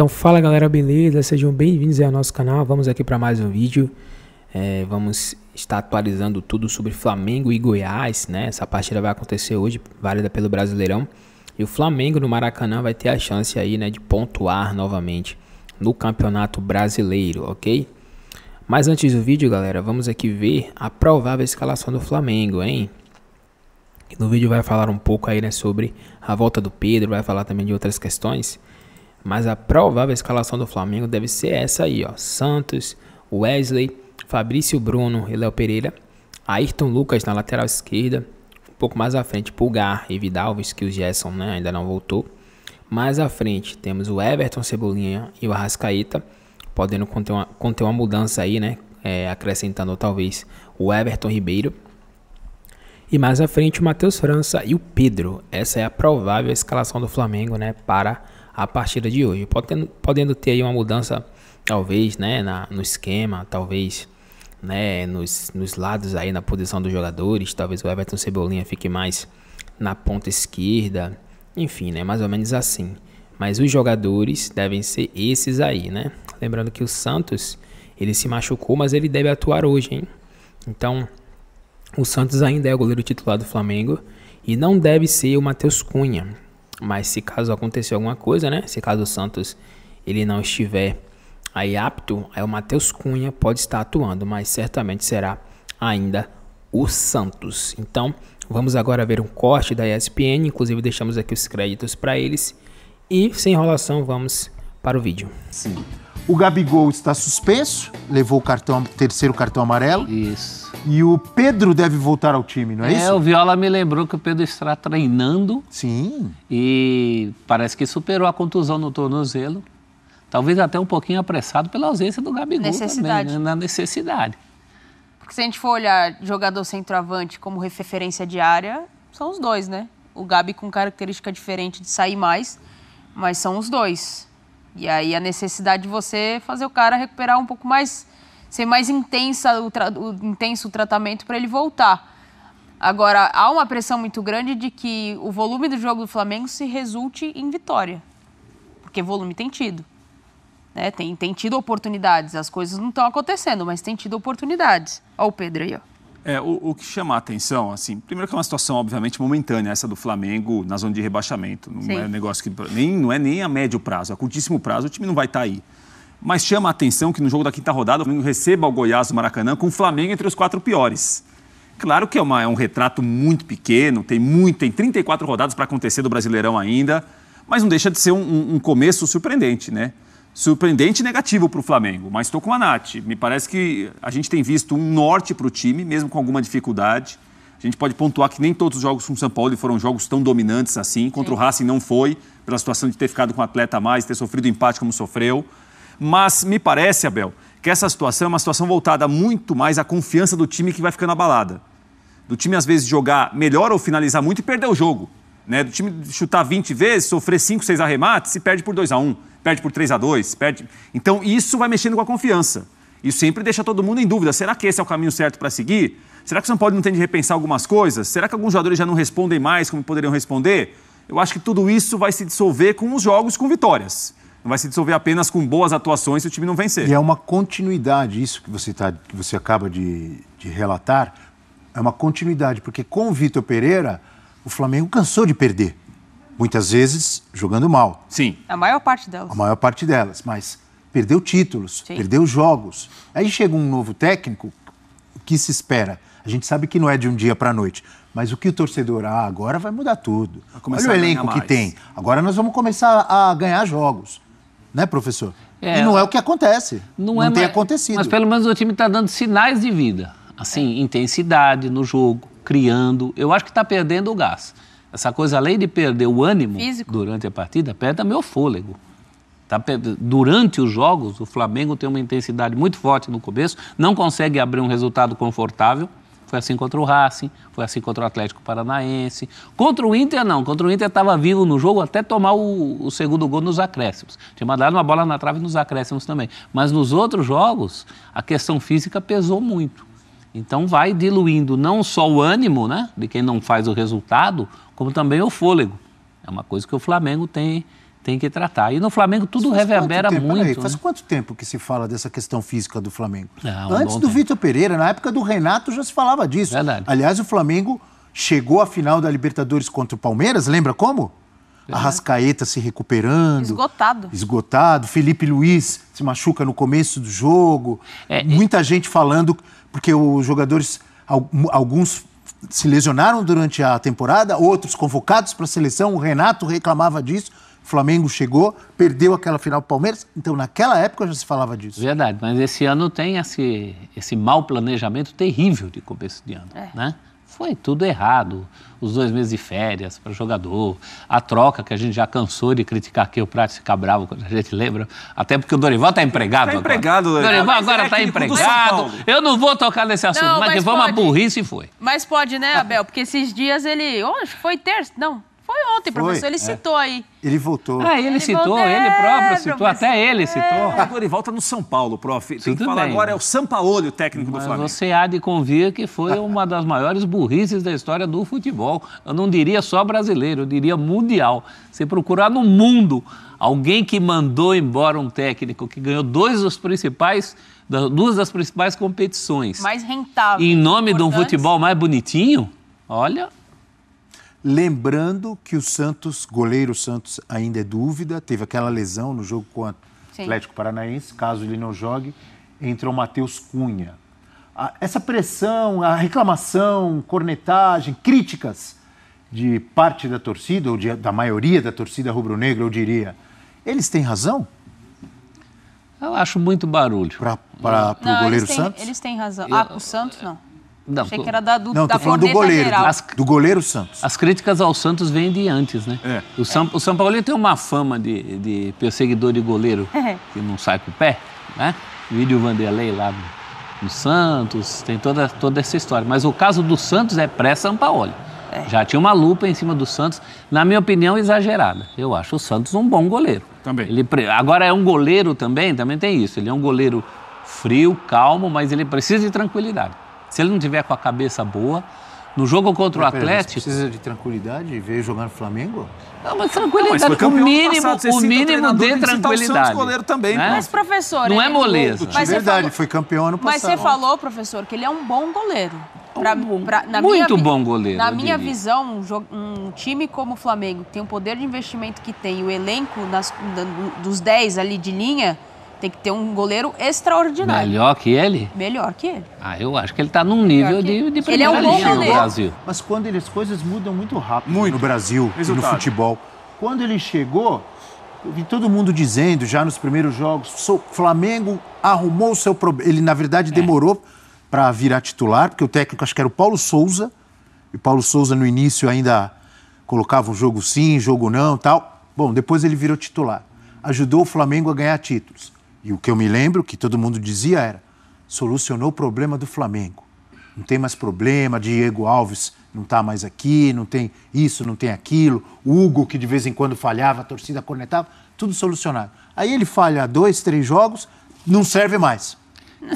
Então fala galera, beleza? Sejam bem-vindos ao nosso canal. Vamos aqui para mais um vídeo. É, vamos estar atualizando tudo sobre Flamengo e Goiás, né? Essa partida vai acontecer hoje, válida pelo Brasileirão. E o Flamengo no Maracanã vai ter a chance aí, né, de pontuar novamente no Campeonato Brasileiro, ok? Mas antes do vídeo, galera, vamos aqui ver a provável escalação do Flamengo, hein? No vídeo vai falar um pouco aí, né, sobre a volta do Pedro, vai falar também de outras questões. Mas a provável escalação do Flamengo deve ser essa aí, ó. Santos, Wesley, Fabrício Bruno e Léo Pereira, Ayrton Lucas na lateral esquerda, um pouco mais à frente Pulgar e Vidal, visto que o Gerson né, ainda não voltou. Mais à frente temos o Everton Cebolinha e o Arrascaíta. podendo conter uma, conter uma mudança aí, né? É, acrescentando talvez o Everton Ribeiro. E mais à frente o Matheus França e o Pedro. Essa é a provável escalação do Flamengo, né? Para a partir de hoje, podendo, podendo ter aí uma mudança, talvez, né, na, no esquema, talvez, né, nos, nos lados aí na posição dos jogadores, talvez o Everton Cebolinha fique mais na ponta esquerda, enfim, né, mais ou menos assim. Mas os jogadores devem ser esses aí, né? Lembrando que o Santos, ele se machucou, mas ele deve atuar hoje, hein? Então, o Santos ainda é o goleiro titular do Flamengo e não deve ser o Matheus Cunha. Mas se caso acontecer alguma coisa, né? Se caso o Santos ele não estiver aí apto, aí o Matheus Cunha pode estar atuando, mas certamente será ainda o Santos. Então, vamos agora ver um corte da ESPN, inclusive deixamos aqui os créditos para eles. E sem enrolação, vamos para o vídeo. Sim. O Gabigol está suspenso, levou o cartão, terceiro cartão amarelo. Isso. E o Pedro deve voltar ao time, não é, é isso? É, o Viola me lembrou que o Pedro está treinando. Sim. E parece que superou a contusão no tornozelo. Talvez até um pouquinho apressado pela ausência do Gabigol né? necessidade. também, na necessidade. Porque se a gente for olhar jogador centroavante como referência diária, são os dois, né? O Gabi com característica diferente de sair mais, mas são os dois. E aí a necessidade de você fazer o cara recuperar um pouco mais, ser mais intensa o, o intenso o tratamento para ele voltar. Agora, há uma pressão muito grande de que o volume do jogo do Flamengo se resulte em vitória. Porque volume tem tido. Né? Tem, tem tido oportunidades. As coisas não estão acontecendo, mas tem tido oportunidades. Olha o Pedro aí, ó. É, o, o, que chama a atenção, assim, primeiro que é uma situação, obviamente, momentânea, essa do Flamengo na zona de rebaixamento. Não Sim. é um negócio que nem, não é nem a médio prazo, a é curtíssimo prazo o time não vai estar tá aí. Mas chama a atenção que no jogo da quinta rodada o Flamengo receba o Goiás do Maracanã com o Flamengo entre os quatro piores. Claro que é, uma, é um retrato muito pequeno, tem muito, tem 34 rodadas para acontecer do Brasileirão ainda, mas não deixa de ser um, um, um começo surpreendente, né? surpreendente e negativo para o Flamengo, mas estou com a Nath. Me parece que a gente tem visto um norte para o time, mesmo com alguma dificuldade. A gente pode pontuar que nem todos os jogos com o São Paulo foram jogos tão dominantes assim. Contra Sim. o Racing não foi, pela situação de ter ficado com o atleta a mais, ter sofrido empate como sofreu. Mas me parece, Abel, que essa situação é uma situação voltada muito mais à confiança do time que vai ficando abalada. Do time, às vezes, jogar melhor ou finalizar muito e perder o jogo. Né? Do time chutar 20 vezes, sofrer 5, 6 arremates e perde por 2 a 1 perde por 3 a 2 perde. Então isso vai mexendo com a confiança. Isso sempre deixa todo mundo em dúvida. Será que esse é o caminho certo para seguir? Será que o São Paulo não tem de repensar algumas coisas? Será que alguns jogadores já não respondem mais como poderiam responder? Eu acho que tudo isso vai se dissolver com os jogos com vitórias. Não vai se dissolver apenas com boas atuações se o time não vencer. E é uma continuidade, isso que você, tá, que você acaba de, de relatar, é uma continuidade, porque com o Vitor Pereira o Flamengo cansou de perder. Muitas vezes jogando mal. Sim. A maior parte delas. A maior parte delas, mas perdeu títulos, Sim. perdeu jogos. Aí chega um novo técnico, o que se espera? A gente sabe que não é de um dia para a noite, mas o que o torcedor, ah, agora vai mudar tudo. Vai Olha o elenco que tem. Agora nós vamos começar a ganhar jogos. Né, professor? É, e não é o que acontece. Não, não é, tem acontecido. Mas pelo menos o time está dando sinais de vida assim, intensidade no jogo, criando. Eu acho que está perdendo o gás. Essa coisa, além de perder o ânimo Físico. durante a partida, perde meu fôlego. Tá, durante os jogos, o Flamengo tem uma intensidade muito forte no começo, não consegue abrir um resultado confortável. Foi assim contra o Racing, foi assim contra o Atlético Paranaense. Contra o Inter, não. Contra o Inter estava vivo no jogo até tomar o, o, segundo gol nos acréscimos. Tinha mandado uma bola na trave nos acréscimos também. Mas nos outros jogos, a questão física pesou muito. Então vai diluindo não só o ânimo né, de quem não faz o resultado, como também o fôlego. É uma coisa que o Flamengo tem, tem que tratar. E no Flamengo tudo reverbera tempo, muito. Aí, faz né? quanto tempo que se fala dessa questão física do Flamengo? É, um Antes do Vitor Pereira, na época do Renato já se falava disso. Verdade. Aliás, o Flamengo chegou à final da Libertadores contra o Palmeiras, lembra como? Arrascaeta se recuperando. Esgotado. Esgotado. Felipe Luiz se machuca no começo do jogo. É, Muita e... gente falando, porque os jogadores, alguns se lesionaram durante a temporada, outros convocados para a seleção. O Renato reclamava disso. O Flamengo chegou, perdeu aquela final do Palmeiras. Então, naquela época já se falava disso. Verdade, mas esse ano tem esse, esse mau planejamento terrível de começo de ano. É. Né? Foi tudo errado. Os dois meses de férias para jogador, a troca que a gente já cansou de criticar aqui, o Prato ficar bravo quando a gente lembra. Até porque o Dorival está empregado. Está empregado, né? Dorival. Dorival agora está é tá empregado. Eu não vou tocar nesse assunto, não, mas, mas vamos a burrice foi. Mas pode, né, Abel? Porque esses dias ele. Hoje foi terça. Não, foi ontem, Foi, professor. Ele é. citou aí. Ele voltou. Ah, ele, ele citou, voltou, ele é, próprio citou, até ele é. citou. Agora ele volta no São Paulo, prof. Tem Tudo que falar bem. agora, é o Sampaoli, o técnico Mas do Flamengo. Você há de convir que foi uma das maiores burrices da história do futebol. Eu não diria só brasileiro, eu diria mundial. Você procurar no mundo alguém que mandou embora um técnico que ganhou dois dos principais duas das principais competições. Mais rentável. Em nome de um futebol mais bonitinho, olha, Lembrando que o Santos, goleiro Santos, ainda é dúvida, teve aquela lesão no jogo com o Atlético Paranaense, caso ele não jogue, entrou Matheus Cunha. Ah, essa pressão, a reclamação, cornetagem, críticas de parte da torcida, ou de, da maioria da torcida rubro-negra, eu diria, eles têm razão? Eu acho muito barulho. Para o goleiro eles têm, Santos? Eles têm razão. ah, para o Santos não. Não, Achei tô... que era da, do, não, da falando do goleiro, As... do goleiro Santos. As críticas ao Santos vêm de antes, né? É. O, São, é. o São Paulo tem uma fama de, de perseguidor de goleiro é. que não sai com o pé, né? Vídeo Vanderlei lá no, Santos, tem toda, toda essa história. Mas o caso do Santos é pré-São Paulo. É. Já tinha uma lupa em cima do Santos, na minha opinião, exagerada. Eu acho o Santos um bom goleiro. Também. Ele, agora é um goleiro também, também tem isso. Ele é um goleiro frio, calmo, mas ele precisa de tranquilidade. Se ele não tiver com a cabeça boa, no jogo contra o Atlético. Atlético. Mas precisa de tranquilidade e veio jogar no Flamengo? Não, mas tranquilidade, não, mas o mínimo, passado, o mínimo de tranquilidade. O goleiro também, né? Mas, professor. Não é, é moleza. De verdade, falou, foi campeão no passado. Mas você falou, professor, que ele é um bom goleiro. É pra, pra, na Muito minha, bom goleiro. Na minha diria. visão, um, um, time como o Flamengo, que tem o poder de investimento que tem, o elenco nas, dos 10 ali de linha tem que ter um goleiro extraordinário. Melhor que ele? Melhor que ele. Ah, eu acho que ele está num nível de, de primeira ele é um bom goleiro. no Brasil. Mas quando ele, as coisas mudam muito rápido muito. no Brasil Resultado. e no futebol. Quando ele chegou, eu vi todo mundo dizendo já nos primeiros jogos, o Flamengo arrumou o seu problema. Ele, na verdade, é. demorou é. para virar titular, porque o técnico acho que era o Paulo Souza. E o Paulo Souza, no início, ainda colocava um jogo sim, jogo não tal. Bom, depois ele virou titular. Ajudou o Flamengo a ganhar títulos. E o que eu me lembro que todo mundo dizia era: solucionou o problema do Flamengo. Não tem mais problema, Diego Alves não está mais aqui, não tem isso, não tem aquilo. Hugo, que de vez em quando falhava, a torcida cornetava, tudo solucionado. Aí ele falha dois, três jogos, não serve mais.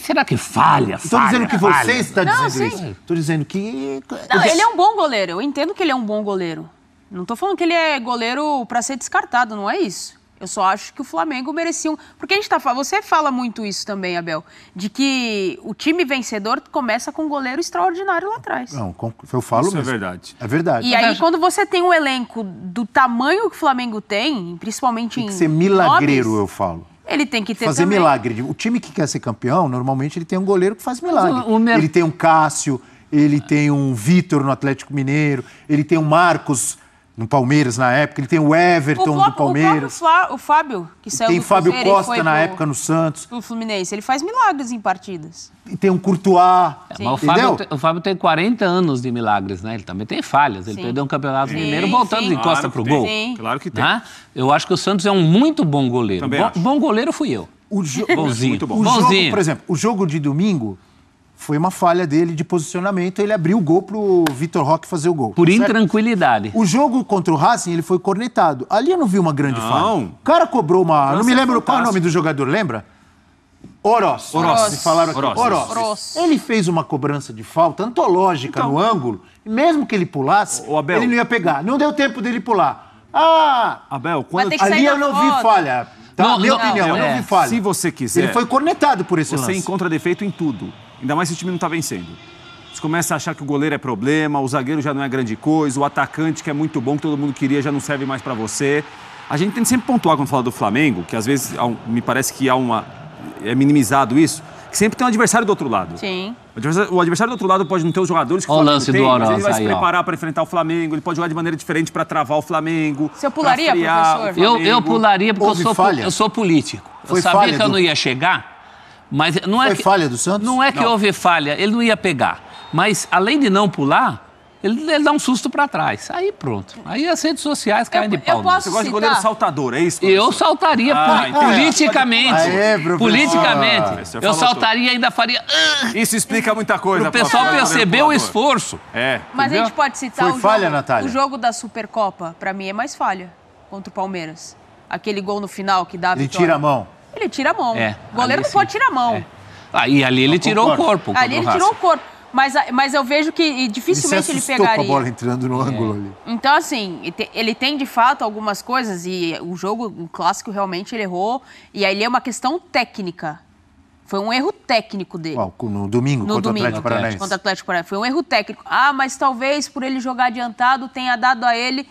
Será que falha? Estou dizendo que falha. você está dizendo isso. Estou dizendo que. Não, ele é um bom goleiro. Eu entendo que ele é um bom goleiro. Não estou falando que ele é goleiro para ser descartado, não é isso. Eu só acho que o Flamengo merecia um. Porque a gente tá Você fala muito isso também, Abel, de que o time vencedor começa com um goleiro extraordinário lá atrás. Não, eu falo isso é mesmo. é verdade. É verdade. E é aí, verdade. quando você tem um elenco do tamanho que o Flamengo tem, principalmente tem que em. ser milagreiro, nomes, eu falo. Ele tem que ter fazer também. milagre. O time que quer ser campeão, normalmente ele tem um goleiro que faz milagre. O, o Ele tem um Cássio, ele tem um Vitor no Atlético Mineiro, ele tem um Marcos no Palmeiras na época, ele tem o Everton o do Palmeiras. O, o Fábio, que saiu tem do Fábio Costa na pro, época no Santos. O Fluminense, ele faz milagres em partidas. E tem um Courtois. É, o, Fábio, o Fábio tem 40 anos de milagres, né? Ele também tem falhas. Ele sim. perdeu um campeonato sim, mineiro voltando sim. de claro costa pro tem. gol. Sim. Claro que né? tem. Né? Eu acho que o Santos é um muito bom goleiro. bom, acho. bom goleiro fui eu. O jo... Bonzinho. Muito bom. O Bonzinho. jogo, por exemplo, o jogo de domingo foi uma falha dele de posicionamento. Ele abriu o gol pro Vitor Roque fazer o gol. Por intranquilidade. O jogo contra o Racing, ele foi cornetado. Ali eu não vi uma grande não. falha. O cara cobrou uma. Nossa, então não me é lembro é qual é o nome do jogador, lembra? Oroz. Oroz. Falaram aqui. Oroz. Oroz. Oroz. Ele fez uma cobrança de falta antológica então, no ângulo. E mesmo que ele pulasse, o, Abel, ele não ia pegar. Não deu tempo dele pular. Ah! Abel, quando ali eu não foto. vi falha. Tá? Não, Minha não, opinião, não, eu não é. vi falha. Se você quiser. Ele foi cornetado por esse você lance. Você encontra defeito em tudo. Ainda mais se o time não está vencendo. Você começa a achar que o goleiro é problema, o zagueiro já não é grande coisa, o atacante que é muito bom, que todo mundo queria, já não serve mais para você. A gente tem que sempre pontuar quando fala do Flamengo, que às vezes me parece que há uma é minimizado isso, que sempre tem um adversário do outro lado. Sim. O adversário, o adversário do outro lado pode não ter os jogadores que o lance tem, do Oroz, ele vai aí, se preparar para enfrentar o Flamengo, ele pode jogar de maneira diferente para travar o Flamengo. Você pularia, professor? eu, eu pularia porque eu sou, eu sou, político. Foi eu sabia que eu não ia chegar mas não é Foi que, falha do Santos? Não é que não. houve falha, ele não ia pegar. Mas, além de não pular, ele, ele dá um susto para trás. Aí pronto. Aí as redes sociais caem eu, de pau. Eu posso Você gosta citar? de goleiro saltador, é isso? Professor? Eu saltaria ah, é. politicamente. politicamente. Ah, eu saltaria e ainda faria. Ah! Isso explica muita coisa. O pessoal perceber o esforço. É. Mas a gente pode citar Foi o, jogo, falha, Natália. o jogo da Supercopa. Para mim é mais falha contra o Palmeiras. Aquele gol no final que dá a vitória. Ele tira a mão ele tira a mão. É, o goleiro não pode tirar a mão. É. Ah, e ali ele tirou o corpo. Ali ele tirou o corpo. Mas, mas eu vejo que dificilmente ele, se ele pegaria. Com a bola entrando no é. ângulo ali. Então, assim, ele tem de fato algumas coisas e o jogo, o clássico, realmente ele errou. E aí é uma questão técnica. Foi um erro técnico dele. Uau, no domingo, no contra domingo, o Atlético Contra Atlético Paranaense. Foi um erro técnico. Ah, mas talvez por ele jogar adiantado tenha dado a ele.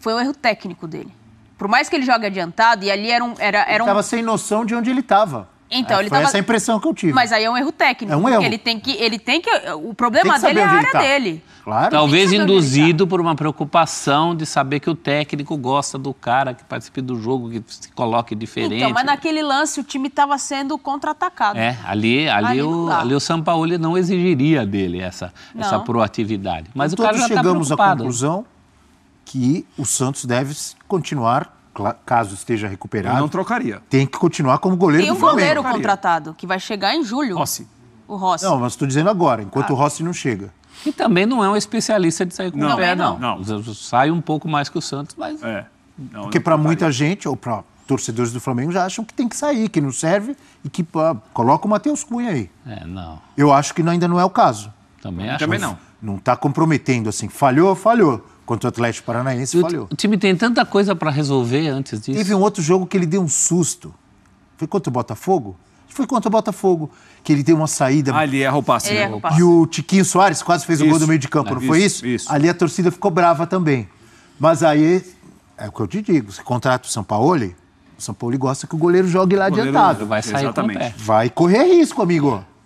Foi um erro técnico dele por mais que ele jogue adiantado, e ali era um. Era, era um... sem noção de onde ele estava. Então, é, ele foi tava... essa impressão que eu tive. Mas aí é um erro técnico. É um erro. Ele tem que, ele tem que, o problema que dele é a área tá. dele. Claro. Talvez tá. induzido por uma preocupação de saber que o técnico gosta do cara que participe do jogo, que se coloque diferente. Então, mas naquele lance o time estava sendo contra-atacado. É, ali, ali, ali, o, ali o Sampaoli não exigiria dele essa, essa proatividade. Mas o cara já Todos tá chegamos à conclusão que o Santos deve continuar caso esteja recuperado. Eu não trocaria. Tem que continuar como goleiro Tem do um Flamengo. Tem um goleiro contratado que vai chegar em julho. Rossi. O Rossi. Não, mas estou dizendo agora, enquanto ah. o Rossi não chega. E também não é um especialista de sair com não, o pé, não. não. não. Sai um pouco mais que o Santos, mas. É. Não, Porque para muita gente, ou para torcedores do Flamengo, já acham que tem que sair, que não serve e que pá, coloca o Matheus Cunha aí. É, não. Eu acho que ainda não é o caso. Também acho. Também não. Não está comprometendo, assim. Falhou, falhou contra o Atlético Paranaense falhou. O time tem tanta coisa para resolver antes disso. Teve um outro jogo que ele deu um susto. Foi contra o Botafogo? Foi contra o Botafogo, que ele deu uma saída. Ali ah, ele erra o passe. Né? erra o passe. E o Tiquinho Soares quase fez isso. o gol do meio de campo, não, não foi isso, isso? Ali a torcida ficou brava também. Mas aí, é o que eu te digo, você contrata o São Paulo, o São Paulo gosta que o goleiro jogue lá goleiro adiantado. Vai sair Exatamente. Vai correr risco, amigo. É.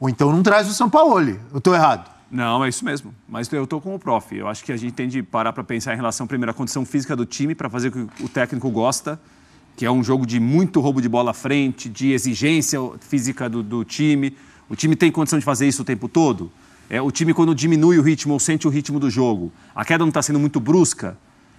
Ou então não traz o São Paulo. Eu estou errado. Não, é isso mesmo. Mas eu estou com o prof. Eu acho que a gente tem de parar para pensar em relação, primeiro, à condição física do time, para fazer o que o técnico gosta, que é um jogo de muito roubo de bola à frente, de exigência física do, do time. O time tem condição de fazer isso o tempo todo? É, o time, quando diminui o ritmo ou sente o ritmo do jogo, a queda não está sendo muito brusca?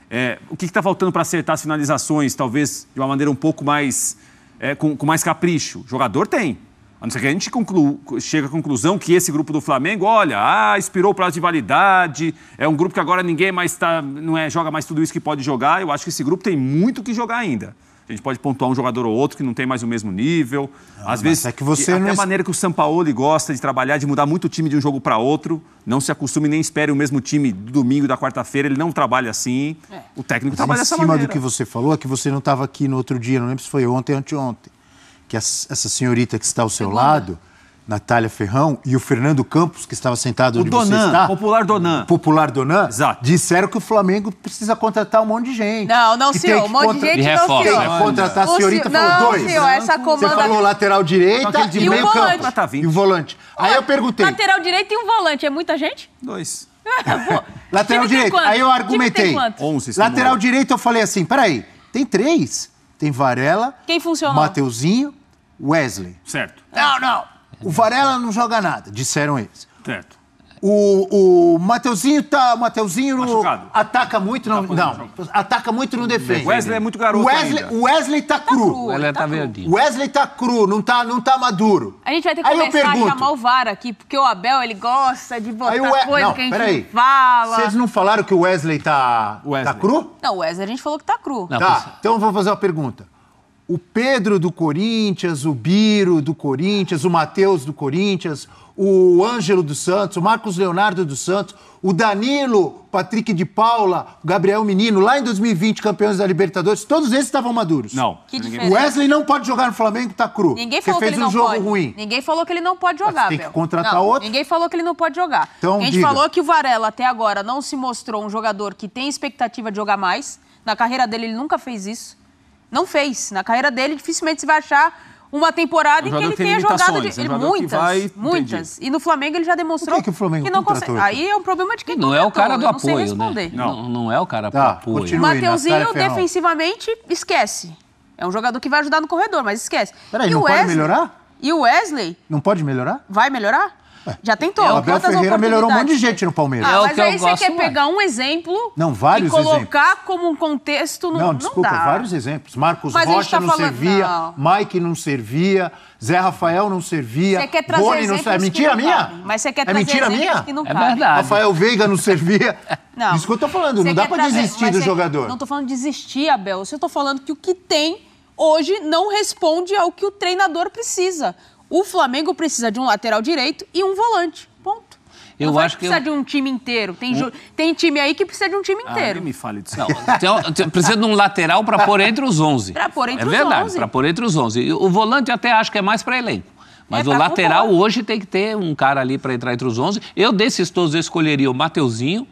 É, o que está faltando para acertar as finalizações, talvez de uma maneira um pouco mais. É, com, com mais capricho? O jogador tem. A não ser que a gente conclu... chega à conclusão que esse grupo do Flamengo, olha, ah, expirou o prazo de validade, é um grupo que agora ninguém mais tá, não é, joga mais tudo isso que pode jogar. Eu acho que esse grupo tem muito que jogar ainda. A gente pode pontuar um jogador ou outro que não tem mais o mesmo nível. Não, Às vezes, é que você até não... a maneira que o Sampaoli gosta de trabalhar, de mudar muito o time de um jogo para outro. Não se acostume nem espere o mesmo time do domingo da quarta-feira. Ele não trabalha assim. É. O técnico Mas trabalha dessa maneira. do que você falou, é que você não estava aqui no outro dia, não lembro se foi ontem ou anteontem que essa senhorita que está ao seu lado, Natália Ferrão, e o Fernando Campos, que estava sentado o onde Donan, você está... popular Donan. Popular Donan. Exato. Disseram que o Flamengo precisa contratar um monte de gente. Não, não, senhor. Um monte de gente não, senhor. Tem que contratar a senhorita, senhor, falou não, dois. Senhor, essa comanda... Você falou lateral direita e, e meio o volante. Campo. Ah, tá e o volante. Aí eu perguntei... Lateral direita e um volante, é muita gente? Dois. lateral direito, aí eu argumentei. onze, lateral direito eu falei assim, peraí, tem três. Tem Varela, Quem funcionou? Mateuzinho Wesley. Certo. Não, não. O Varela não joga nada, disseram eles. Certo. O, o Mateuzinho tá. Mateuzinho ataca muito, não. Tá não, ataca muito no O Wesley é muito garoto. Wesley, Wesley tá, tá cru. O Wesley tá, tá verdinho. Wesley tá cru, não tá, não tá maduro. A gente vai ter que Aí começar a chamar o VAR aqui, porque o Abel ele gosta de botar We... coisa não, que a gente peraí. fala. Vocês não falaram que o Wesley tá. tá Wesley. Tá cru? Não, o Wesley a gente falou que tá cru. Não, tá, pois... É. então eu vou fazer uma pergunta o Pedro do Corinthians, o Biro do Corinthians, o Matheus do Corinthians, o Ângelo dos Santos, o Marcos Leonardo dos Santos, o Danilo, Patrick de Paula, o Gabriel Menino, lá em 2020, campeões da Libertadores, todos esses estavam maduros. Não. o Wesley não pode jogar no Flamengo, tá cru. Ninguém falou fez que ele um não jogo pode. ruim. Ninguém falou que ele não pode jogar, Mas Tem que contratar não, outro. Ninguém falou que ele não pode jogar. Então, a gente diga. falou que o Varela até agora não se mostrou um jogador que tem expectativa de jogar mais. Na carreira dele ele nunca fez isso. Não fez. Na carreira dele, dificilmente se vai achar uma temporada um em que ele tenha jogado de... É um muitas, vai... muitas. Entendi. E no Flamengo ele já demonstrou que, é que, que não consegue. Aí é um problema de quem não é o cara do apoio, né? não né? Não. não, é o cara do tá, apoio. Mateuzinho defensivamente esquece. É um jogador que vai ajudar no corredor, mas esquece. Peraí, e não Wesley... pode melhorar? E o Wesley? Não pode melhorar? Vai melhorar? Já tentou. É o Abel Ferreira melhorou um monte de gente no Palmeiras. É ah, mas é aí você quer mais. pegar um exemplo não, vários e colocar exemplos. como um contexto no... Não, desculpa, não vários exemplos. Marcos mas Rocha tá não falando... servia, não. Mike não servia, Zé Rafael não servia. Você quer trazer Boni não servia. É mentira não minha? Mas você quer é trazer é mentira minha? que não É verdade. Rafael Veiga não servia. Não. Isso que eu tô falando, você não dá para desistir do jogador. Não tô falando desistir, Abel. Eu tô falando que o que tem hoje não responde ao que o treinador precisa. O Flamengo precisa de um lateral direito e um volante. Ponto. Eu não acho que precisa eu... de um time inteiro. Tem, tem time aí que precisa de um time ah, inteiro. Ah, me fale disso. Não, tem, precisa de um lateral para pôr entre os 11. Para pôr entre é os verdade, 11. É verdade, para pôr entre os 11. O volante até acho que é mais para elenco. Mas é, o tá lateral compor. hoje tem que ter um cara ali para entrar entre os 11. Eu, desses todos, eu escolheria o Mateuzinho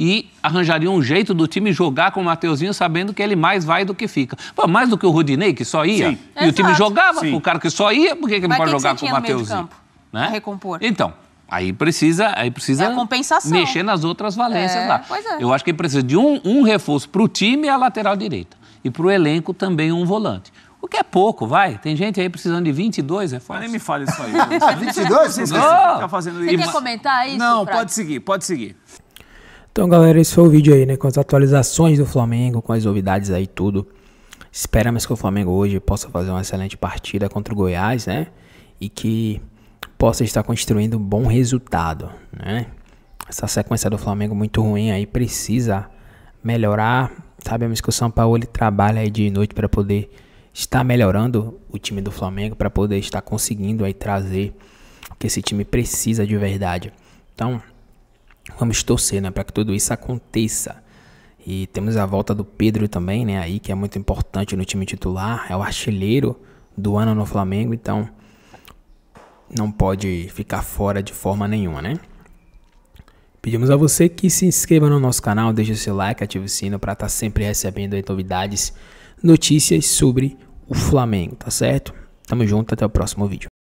e arranjaria um jeito do time jogar com o Mateuzinho sabendo que ele mais vai do que fica. Pô, mais do que o Rudinei, que só ia. Sim. E Exato. o time jogava, Sim. o cara que só ia, por que, que não pode que jogar que com o Mateuzinho? Né? recompor. Então, aí precisa, aí precisa é mexer nas outras valências é, lá. É. Eu acho que precisa de um, um reforço para o time e a lateral direita. E para o elenco também um volante. O que é pouco, vai. Tem gente aí precisando de 22 reforços. nem me fale isso aí. 22? Vocês não. fazendo isso. Você quer comentar isso? Não, pra... pode seguir, pode seguir. Então, galera, esse foi o vídeo aí, né? Com as atualizações do Flamengo, com as novidades aí, tudo. Esperamos que o Flamengo hoje possa fazer uma excelente partida contra o Goiás, né? E que possa estar construindo um bom resultado, né? Essa sequência do Flamengo muito ruim aí precisa melhorar. Sabemos que o São Paulo ele trabalha aí de noite para poder estar melhorando o time do Flamengo, para poder estar conseguindo aí trazer o que esse time precisa de verdade. Então, Vamos torcer né, para que tudo isso aconteça. E temos a volta do Pedro também, né? Aí que é muito importante no time titular, é o artilheiro do ano no Flamengo, então não pode ficar fora de forma nenhuma, né? Pedimos a você que se inscreva no nosso canal, deixe seu like, ative o sino para estar tá sempre recebendo novidades, notícias sobre o Flamengo, tá certo? Tamo junto, até o próximo vídeo.